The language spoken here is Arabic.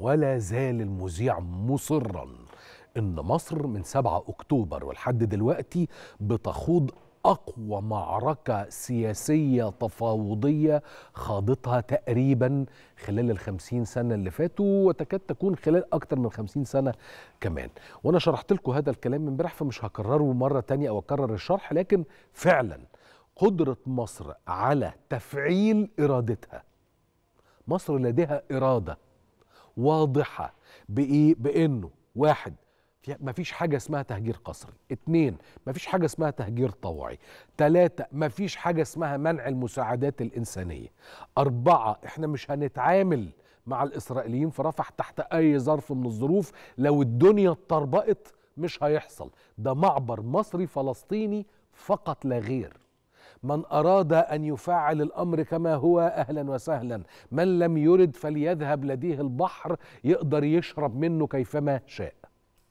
ولا زال المذيع مصرا ان مصر من 7 اكتوبر ولحد دلوقتي بتخوض اقوى معركه سياسيه تفاوضيه خاضتها تقريبا خلال 50 سنه اللي فاتوا وتكاد تكون خلال اكتر من 50 سنه كمان وانا شرحت لكم هذا الكلام امبارح فمش هكرره مره تانية او اكرر الشرح لكن فعلا قدره مصر على تفعيل ارادتها مصر لديها اراده واضحه بايه بانه واحد مفيش حاجة اسمها تهجير قسري اتنين مفيش حاجة اسمها تهجير طوعي تلاتة مفيش حاجة اسمها منع المساعدات الإنسانية أربعة احنا مش هنتعامل مع الإسرائيليين في رفح تحت أي ظرف من الظروف لو الدنيا اتطربقت مش هيحصل ده معبر مصري فلسطيني فقط لا غير من أراد أن يفعل الأمر كما هو أهلا وسهلا من لم يرد فليذهب لديه البحر يقدر يشرب منه كيفما شاء